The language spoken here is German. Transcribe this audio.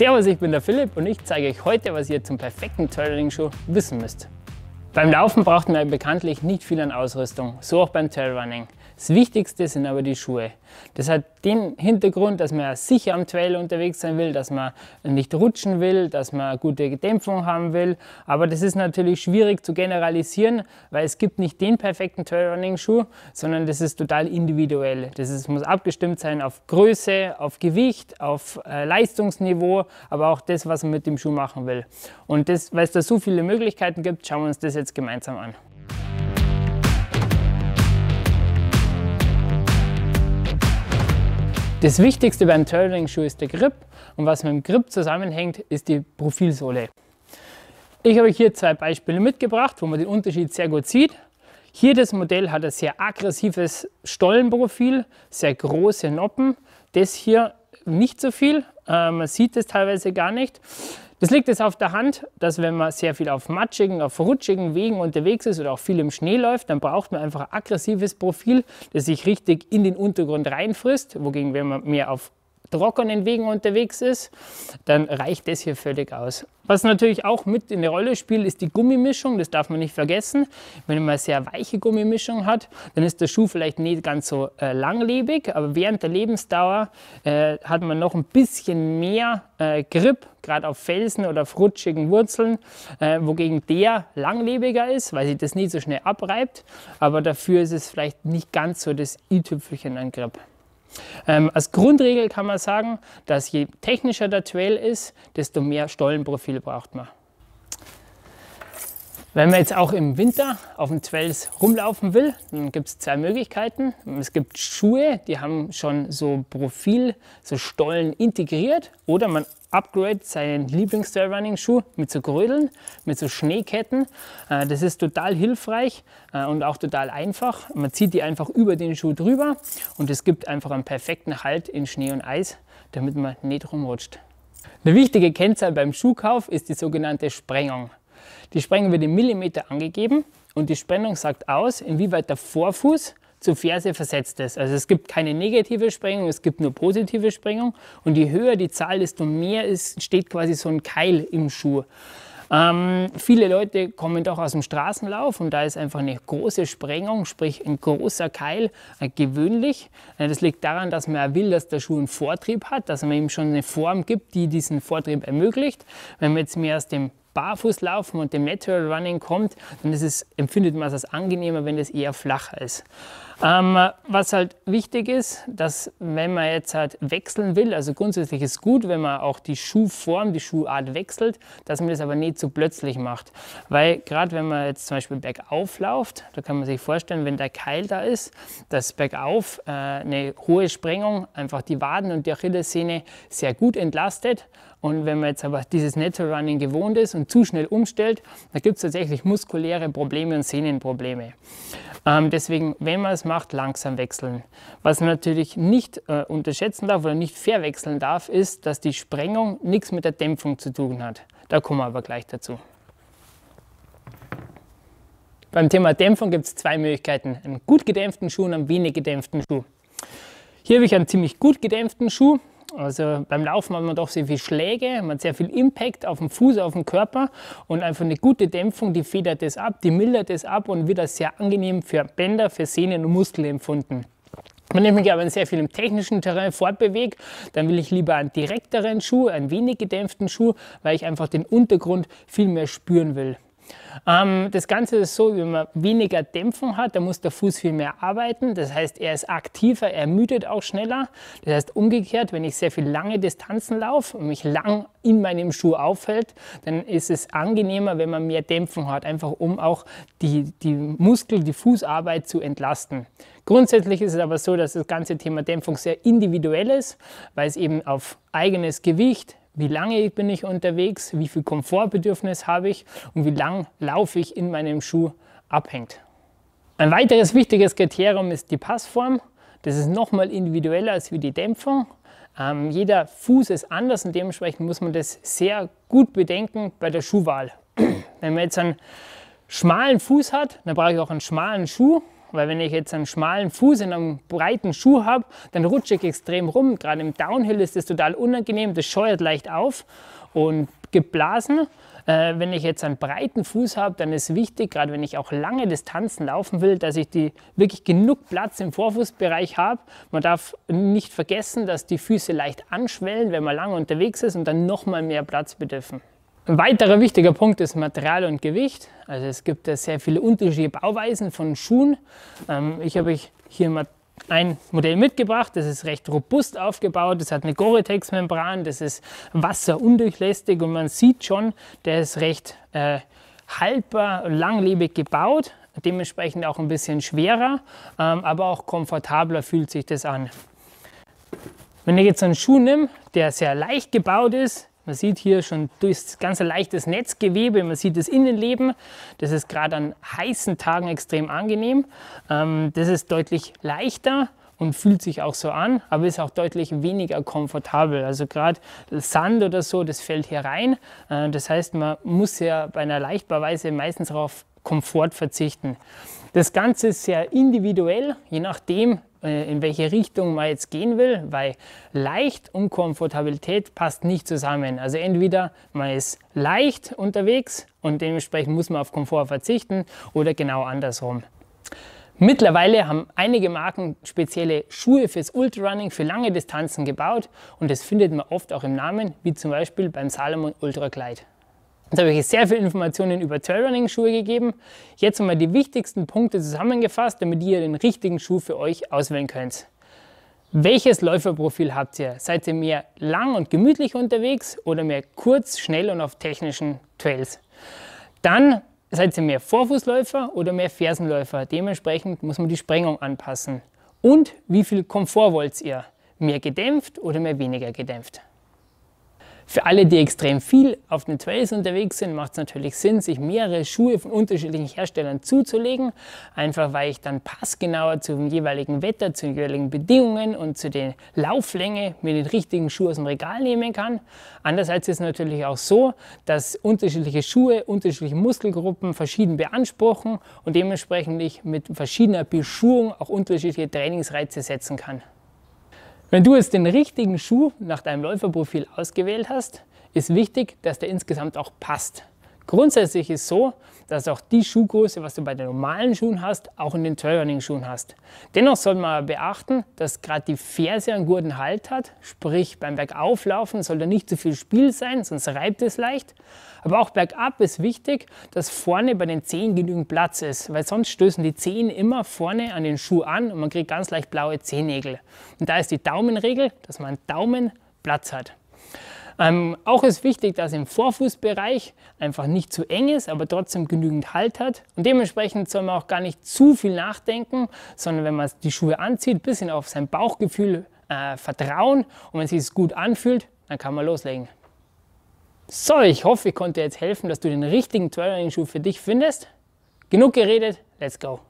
Servus, ich bin der Philipp und ich zeige euch heute, was ihr zum perfekten Trailrunning-Schuh wissen müsst. Beim Laufen braucht man bekanntlich nicht viel an Ausrüstung, so auch beim Trailrunning. Das Wichtigste sind aber die Schuhe. Das hat den Hintergrund, dass man sicher am Trail unterwegs sein will, dass man nicht rutschen will, dass man gute Dämpfung haben will. Aber das ist natürlich schwierig zu generalisieren, weil es gibt nicht den perfekten Trailrunning-Schuh, sondern das ist total individuell. Das ist, muss abgestimmt sein auf Größe, auf Gewicht, auf äh, Leistungsniveau, aber auch das, was man mit dem Schuh machen will. Und das, weil es da so viele Möglichkeiten gibt, schauen wir uns das jetzt gemeinsam an. Das Wichtigste beim Trailering-Schuh ist der Grip und was mit dem Grip zusammenhängt, ist die Profilsohle. Ich habe hier zwei Beispiele mitgebracht, wo man den Unterschied sehr gut sieht. Hier das Modell hat ein sehr aggressives Stollenprofil, sehr große Noppen. Das hier nicht so viel ähm, man sieht es teilweise gar nicht. Das liegt jetzt auf der Hand, dass wenn man sehr viel auf matschigen, auf rutschigen Wegen unterwegs ist oder auch viel im Schnee läuft, dann braucht man einfach ein aggressives Profil, das sich richtig in den Untergrund reinfrisst. Wogegen, wenn man mehr auf trockenen Wegen unterwegs ist, dann reicht das hier völlig aus. Was natürlich auch mit in der Rolle spielt, ist die Gummimischung. Das darf man nicht vergessen. Wenn man eine sehr weiche Gummimischung hat, dann ist der Schuh vielleicht nicht ganz so äh, langlebig, aber während der Lebensdauer äh, hat man noch ein bisschen mehr äh, Grip, gerade auf Felsen oder auf rutschigen Wurzeln, äh, wogegen der langlebiger ist, weil sich das nicht so schnell abreibt. Aber dafür ist es vielleicht nicht ganz so das i-Tüpfelchen an Grip. Ähm, als Grundregel kann man sagen, dass je technischer der Trail ist, desto mehr Stollenprofil braucht man. Wenn man jetzt auch im Winter auf den Trails rumlaufen will, dann gibt es zwei Möglichkeiten. Es gibt Schuhe, die haben schon so Profil, so Stollen integriert oder man Upgrade, seinen Lieblings-Trailrunning-Schuh mit so Grödeln, mit so Schneeketten. Äh, das ist total hilfreich äh, und auch total einfach. Man zieht die einfach über den Schuh drüber und es gibt einfach einen perfekten Halt in Schnee und Eis, damit man nicht rumrutscht. Eine wichtige Kennzahl beim Schuhkauf ist die sogenannte Sprengung. Die Sprengung wird in Millimeter angegeben und die Sprengung sagt aus, inwieweit der Vorfuß zu Ferse versetzt ist. Also es gibt keine negative Sprengung, es gibt nur positive Sprengung. Und je höher die Zahl, desto mehr ist, steht quasi so ein Keil im Schuh. Ähm, viele Leute kommen doch aus dem Straßenlauf und da ist einfach eine große Sprengung, sprich ein großer Keil, äh, gewöhnlich. Äh, das liegt daran, dass man will, dass der Schuh einen Vortrieb hat, dass man ihm schon eine Form gibt, die diesen Vortrieb ermöglicht. Wenn man jetzt mehr aus dem Barfußlaufen und dem Natural Running kommt, dann ist es, empfindet man es als angenehmer, wenn es eher flacher ist. Ähm, was halt wichtig ist, dass wenn man jetzt halt wechseln will, also grundsätzlich ist gut, wenn man auch die Schuhform, die Schuhart wechselt, dass man das aber nicht zu so plötzlich macht. Weil gerade wenn man jetzt zum Beispiel bergauf läuft, da kann man sich vorstellen, wenn der Keil da ist, dass bergauf äh, eine hohe Sprengung einfach die Waden und die Achillessehne sehr gut entlastet und wenn man jetzt aber dieses Natural Running gewohnt ist und zu schnell umstellt, dann gibt es tatsächlich muskuläre Probleme und Sehnenprobleme. Ähm, deswegen, wenn man es macht, langsam wechseln. Was man natürlich nicht äh, unterschätzen darf oder nicht verwechseln darf, ist, dass die Sprengung nichts mit der Dämpfung zu tun hat. Da kommen wir aber gleich dazu. Beim Thema Dämpfung gibt es zwei Möglichkeiten, einen gut gedämpften Schuh und einen wenig gedämpften Schuh. Hier habe ich einen ziemlich gut gedämpften Schuh, also beim Laufen hat man doch sehr viele Schläge, man hat sehr viel Impact auf den Fuß, auf den Körper und einfach eine gute Dämpfung, die federt das ab, die mildert das ab und wird als sehr angenehm für Bänder, für Sehnen und Muskeln empfunden. Wenn ich mich aber in sehr viel im technischen Terrain fortbewege, dann will ich lieber einen direkteren Schuh, einen wenig gedämpften Schuh, weil ich einfach den Untergrund viel mehr spüren will. Ähm, das Ganze ist so, wenn man weniger Dämpfung hat, dann muss der Fuß viel mehr arbeiten. Das heißt, er ist aktiver, er müdet auch schneller. Das heißt umgekehrt, wenn ich sehr viel lange Distanzen laufe und mich lang in meinem Schuh auffällt, dann ist es angenehmer, wenn man mehr Dämpfung hat, einfach um auch die, die Muskel, die Fußarbeit zu entlasten. Grundsätzlich ist es aber so, dass das ganze Thema Dämpfung sehr individuell ist, weil es eben auf eigenes Gewicht, wie lange bin ich unterwegs, wie viel Komfortbedürfnis habe ich und wie lang laufe ich in meinem Schuh abhängt. Ein weiteres wichtiges Kriterium ist die Passform. Das ist nochmal individueller als wie die Dämpfung. Ähm, jeder Fuß ist anders und dementsprechend muss man das sehr gut bedenken bei der Schuhwahl. Wenn man jetzt einen schmalen Fuß hat, dann brauche ich auch einen schmalen Schuh weil wenn ich jetzt einen schmalen Fuß in einem breiten Schuh habe, dann rutsche ich extrem rum. Gerade im Downhill ist das total unangenehm, das scheuert leicht auf und gibt Blasen. Äh, wenn ich jetzt einen breiten Fuß habe, dann ist wichtig, gerade wenn ich auch lange Distanzen laufen will, dass ich die, wirklich genug Platz im Vorfußbereich habe. Man darf nicht vergessen, dass die Füße leicht anschwellen, wenn man lange unterwegs ist und dann nochmal mehr Platz bedürfen. Ein weiterer wichtiger Punkt ist Material und Gewicht. Also es gibt sehr viele unterschiedliche Bauweisen von Schuhen. Ähm, ich habe euch hier mal ein Modell mitgebracht, das ist recht robust aufgebaut, das hat eine Gore-Tex-Membran, das ist wasserundurchlässig und man sieht schon, der ist recht äh, haltbar und langlebig gebaut, dementsprechend auch ein bisschen schwerer, ähm, aber auch komfortabler fühlt sich das an. Wenn ich jetzt einen Schuh nehme, der sehr leicht gebaut ist, man sieht hier schon durchs ganze leichtes Netzgewebe, man sieht das Innenleben. Das ist gerade an heißen Tagen extrem angenehm. Ähm, das ist deutlich leichter und fühlt sich auch so an, aber ist auch deutlich weniger komfortabel. Also gerade Sand oder so, das fällt hier rein. Äh, das heißt, man muss ja bei einer Leichtbauweise meistens auf Komfort verzichten. Das Ganze ist sehr individuell, je nachdem, äh, in welche Richtung man jetzt gehen will, weil leicht und Komfortabilität passt nicht zusammen. Also entweder man ist leicht unterwegs und dementsprechend muss man auf Komfort verzichten oder genau andersrum. Mittlerweile haben einige Marken spezielle Schuhe fürs Ultrarunning, für lange Distanzen gebaut und das findet man oft auch im Namen, wie zum Beispiel beim Salomon Ultra Glide. Jetzt habe ich euch sehr viele Informationen über Trailrunning-Schuhe gegeben. Jetzt haben wir die wichtigsten Punkte zusammengefasst, damit ihr den richtigen Schuh für euch auswählen könnt. Welches Läuferprofil habt ihr? Seid ihr mehr lang und gemütlich unterwegs oder mehr kurz, schnell und auf technischen Trails? Dann seid ihr mehr Vorfußläufer oder mehr Fersenläufer? Dementsprechend muss man die Sprengung anpassen. Und wie viel Komfort wollt ihr? Mehr gedämpft oder mehr weniger gedämpft? Für alle, die extrem viel auf den Trails unterwegs sind, macht es natürlich Sinn, sich mehrere Schuhe von unterschiedlichen Herstellern zuzulegen, einfach weil ich dann passgenauer zum jeweiligen Wetter, zu den jeweiligen Bedingungen und zu der Lauflänge mir den richtigen Schuh aus dem Regal nehmen kann. Andererseits ist es natürlich auch so, dass unterschiedliche Schuhe unterschiedliche Muskelgruppen verschieden beanspruchen und dementsprechend ich mit verschiedener Beschuhung auch unterschiedliche Trainingsreize setzen kann. Wenn du jetzt den richtigen Schuh nach deinem Läuferprofil ausgewählt hast, ist wichtig, dass der insgesamt auch passt. Grundsätzlich ist es so, dass auch die Schuhgröße, was du bei den normalen Schuhen hast, auch in den Trailrunning-Schuhen hast. Dennoch soll man beachten, dass gerade die Ferse einen guten Halt hat, sprich beim Bergauflaufen soll da nicht zu viel Spiel sein, sonst reibt es leicht. Aber auch bergab ist wichtig, dass vorne bei den Zehen genügend Platz ist, weil sonst stößen die Zehen immer vorne an den Schuh an und man kriegt ganz leicht blaue Zehennägel. Und da ist die Daumenregel, dass man Daumen Platz hat. Ähm, auch ist wichtig, dass im Vorfußbereich einfach nicht zu eng ist, aber trotzdem genügend Halt hat. Und dementsprechend soll man auch gar nicht zu viel nachdenken, sondern wenn man die Schuhe anzieht, ein bisschen auf sein Bauchgefühl äh, vertrauen und wenn es sich gut anfühlt, dann kann man loslegen. So, ich hoffe, ich konnte jetzt helfen, dass du den richtigen Trailrunning-Schuh für dich findest. Genug geredet, let's go!